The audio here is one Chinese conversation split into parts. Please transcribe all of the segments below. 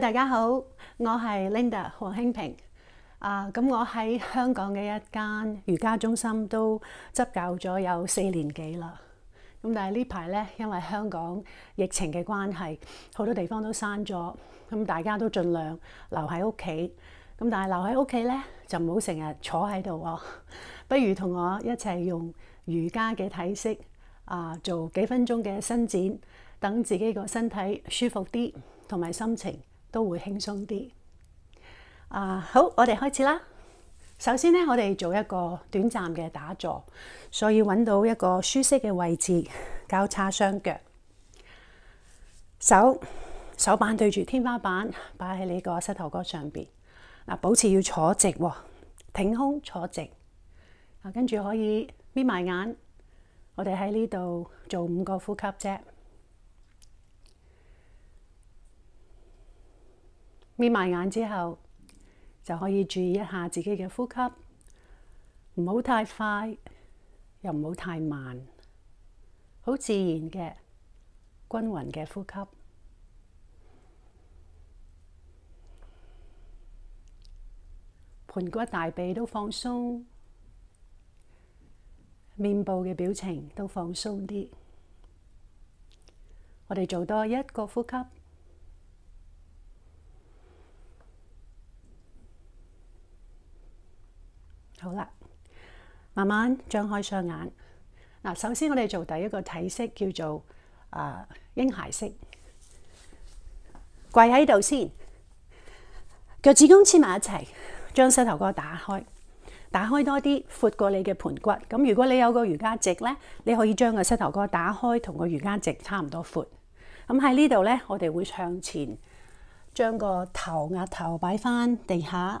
大家好，我系 Linda 黄兴平。啊，咁我喺香港嘅一间瑜伽中心都执教咗有四年几啦。咁但系呢排咧，因为香港疫情嘅关系，好多地方都闩咗，咁大家都尽量留喺屋企。咁但系留喺屋企咧，就唔好成日坐喺度喎，不如同我一齐用瑜伽嘅体式啊，做几分钟嘅伸展，等自己个身体舒服啲，同埋心情。都會輕鬆啲。啊，好，我哋開始啦。首先咧，我哋做一個短暫嘅打坐，所以揾到一個舒適嘅位置，交叉雙腳，手手板對住天花板，擺喺你個膝頭哥上边。嗱，保持要坐直喎，挺胸坐直。啊，跟住可以眯埋眼。我哋喺呢度做五個呼吸啫。眯埋眼之后，就可以注意一下自己嘅呼吸，唔好太快，又唔好太慢，好自然嘅、均匀嘅呼吸。盆骨、大髀都放松，面部嘅表情都放松啲。我哋做多一个呼吸。慢慢张开双眼。嗱，首先我哋做第一个体式，叫做啊婴孩式，跪喺度先，脚趾公黐埋一齐，将膝头哥打开，打开多啲，阔过你嘅盤骨。咁如果你有个瑜伽席咧，你可以将个膝头哥打开，同个瑜伽席差唔多阔。咁喺呢度咧，我哋会向前将个头、额头摆翻地下。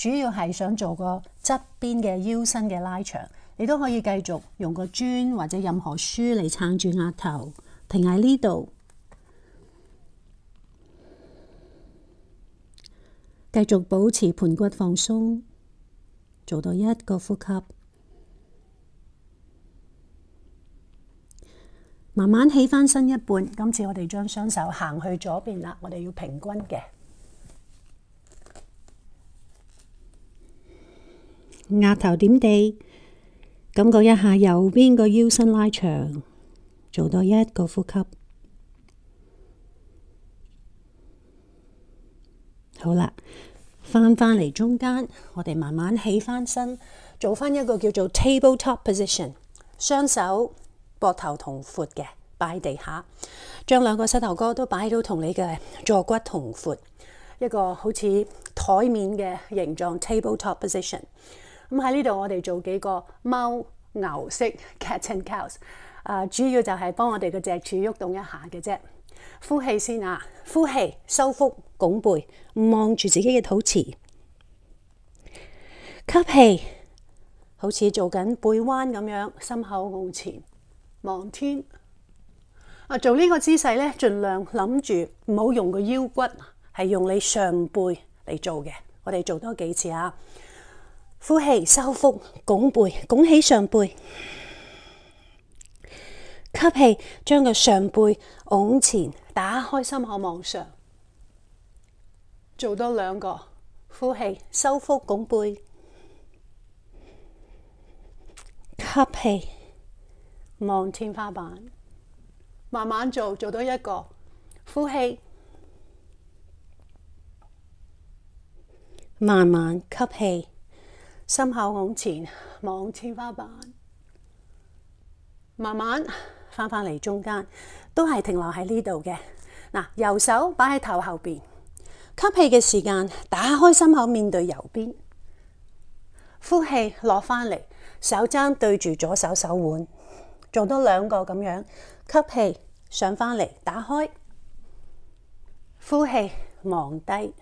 主要系想做个侧边嘅腰身嘅拉长，你都可以继续用个砖或者任何书嚟撑住额头，停喺呢度，继续保持盤骨放松，做到一个呼吸，慢慢起翻身一半。今次我哋将双手行去左边啦，我哋要平均嘅。额头点地，感觉一下右边个腰身拉长，做到一个呼吸。好啦，翻返嚟中间，我哋慢慢起翻身，做翻一个叫做 table top position，双手膊头同阔嘅，摆地下，将两个膝头哥都摆到同你嘅坐骨同阔，一个好似台面嘅形状 table top position。咁喺呢度，我哋做幾個貓牛式 （cat and cows）。啊，主要就係幫我哋嘅脊柱喐動一下嘅啫。呼氣先啊，呼氣，收腹，拱背，望住自己嘅肚臍。吸氣，好似做緊背彎咁樣，心口往前望天。啊，做呢個姿勢咧，儘量諗住唔好用個腰骨，係用你上背嚟做嘅。我哋做多幾次啊！呼气，收腹，拱背，拱起上背；吸气，将个上背拱前，打开心口往上。做多两个，呼气，收腹，拱背；吸气，望天花板。慢慢做，做多一个，呼气，慢慢吸气。心口往前，望天花板，慢慢翻返嚟中间，都系停留喺呢度嘅。嗱，右手摆喺头后边，吸气嘅时间打开心口面对右边，呼气落翻嚟，手踭对住左手手腕，做多两个咁样。吸气上翻嚟，打开，呼气望低，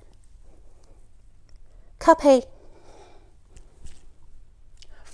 吸气。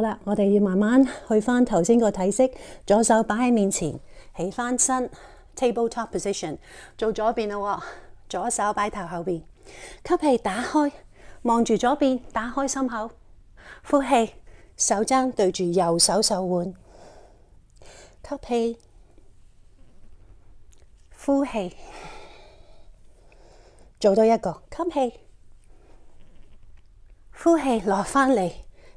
好啦，我哋要慢慢去翻头先个体式，左手摆喺面前，起翻身，table top position，做左边咯，左手摆头后边，吸气打开，望住左边，打开心口，呼气，手踭对住右手手腕，吸气，呼气，做到一个，吸气，呼气，落翻嚟。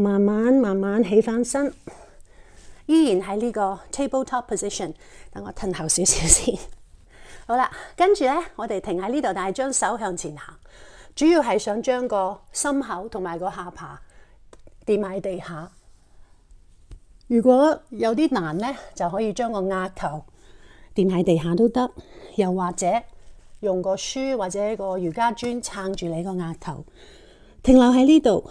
慢慢慢慢起翻身，依然喺呢个 table top position。等我吞后少少先，好啦，跟住咧，我哋停喺呢度，但系将手向前行，主要系想将个心口同埋个下巴垫喺地下。如果有啲难咧，就可以将个额头垫喺地下都得，又或者用个书或者个瑜伽砖撑住你个额头，停留喺呢度。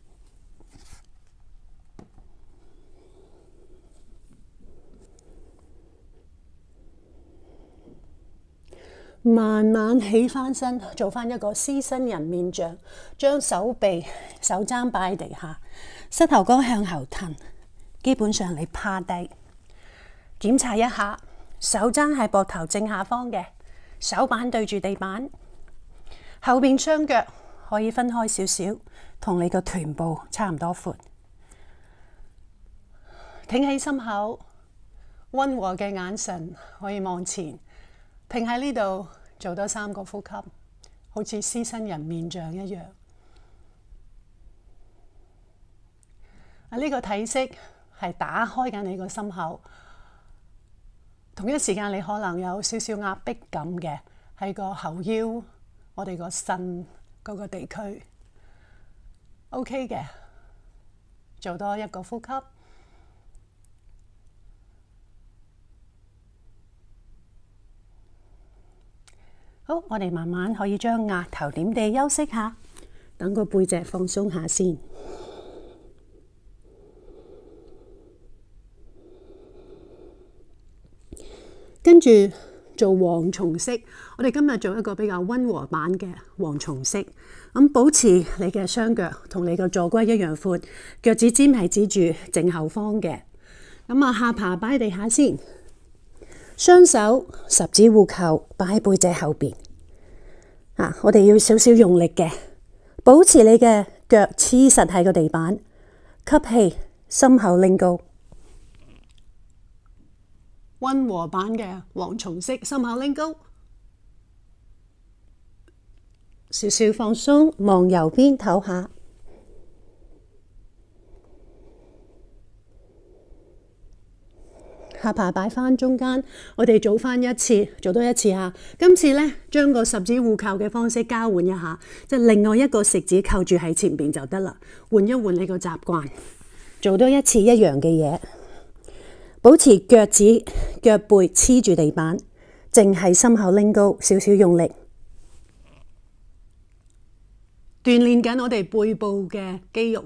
慢慢起翻身，做翻一个狮身人面像，将手臂手踭摆喺地下，膝头哥向后褪。基本上你趴低，检查一下，手踭喺膊头正下方嘅，手板对住地板，后边双脚可以分开少少，同你个臀部差唔多阔，挺起心口，温和嘅眼神可以望前。停喺呢度，做多三個呼吸，好似獅身人面像一樣。啊，呢個體式係打開緊你個心口，同一時間你可能有少少壓迫感嘅喺個後腰、我哋個肾嗰個地區。OK 嘅，做多一個呼吸。好，我哋慢慢可以将额头点地休息下，等个背脊放松下先。跟住做蝗虫式，我哋今日做一个比较温和版嘅蝗虫式。咁保持你嘅双脚同你个坐骨一样阔，脚趾尖系指住正后方嘅。咁啊，下爬摆喺地下先，双手十指互扣摆喺背脊后边。啊！我哋要少少用力嘅，保持你嘅脚黐实喺个地板，吸气，心口拎高，温和版嘅蝗松色，心口拎高，少少放松，望右边唞下。下巴摆翻中间，我哋做翻一次，做多一次吓。今次咧，将个十指互扣嘅方式交换一下，即系另外一个食指扣住喺前边就得啦。换一换你个习惯，做多一次一样嘅嘢，保持脚趾、脚背黐住地板，净系心口拎高，少少用力，锻炼紧我哋背部嘅肌肉。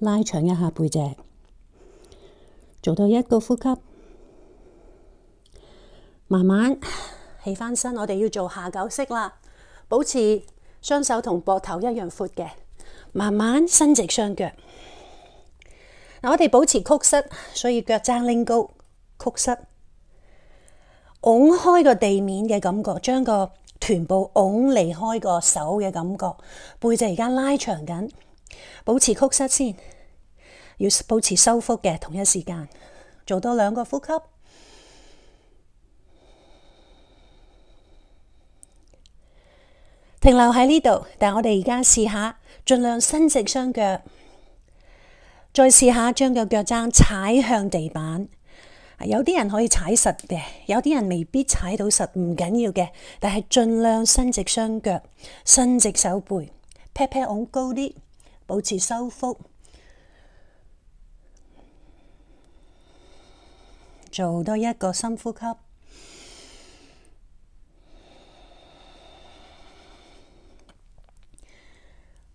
拉长一下背脊，做到一个呼吸，慢慢起翻身。我哋要做下九式啦，保持双手同膊头一样阔嘅，慢慢伸直双脚。嗱，我哋保持曲膝，所以脚踭拎高，曲膝，拱开个地面嘅感觉，将个臀部拱离开个手嘅感觉，背脊而家拉长紧。保持曲膝先，要保持收腹嘅同一时间做多两个呼吸停留喺呢度。但系我哋而家试下，尽量伸直双脚，再试下将个脚踭踩向地板。有啲人可以踩实嘅，有啲人未必踩到实，唔紧要嘅。但系尽量伸直双脚，伸直手背，pat pat 往高啲。保持收腹，做多一个深呼吸，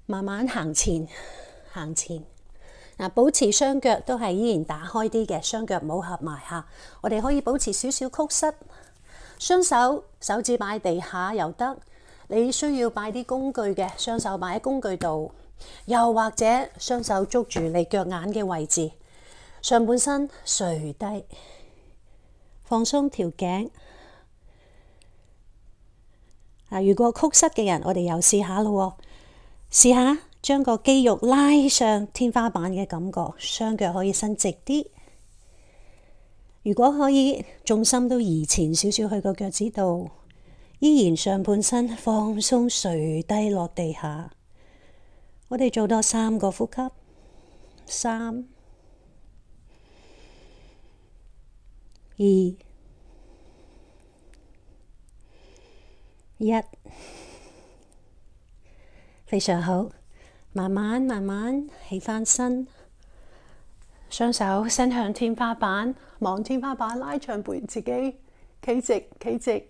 慢慢行前，行前嗱，保持双脚都系依然打开啲嘅，双脚唔好合埋吓。我哋可以保持少少曲膝，双手手指摆地下又得。你需要摆啲工具嘅，双手摆喺工具度。又或者双手捉住你脚眼嘅位置，上半身垂低，放松条颈。如果曲膝嘅人，我哋又试下咯，试下将个肌肉拉上天花板嘅感觉，双脚可以伸直啲。如果可以，重心都移前少少去个脚趾度，依然上半身放松垂低落地下。我哋做多三個呼吸，三、二、一，非常好。慢慢慢慢起翻身，雙手伸向天花板，望天花板拉長背自己，企直企直，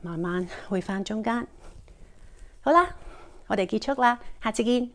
慢慢回翻中間。好啦。我哋結束啦，下次見。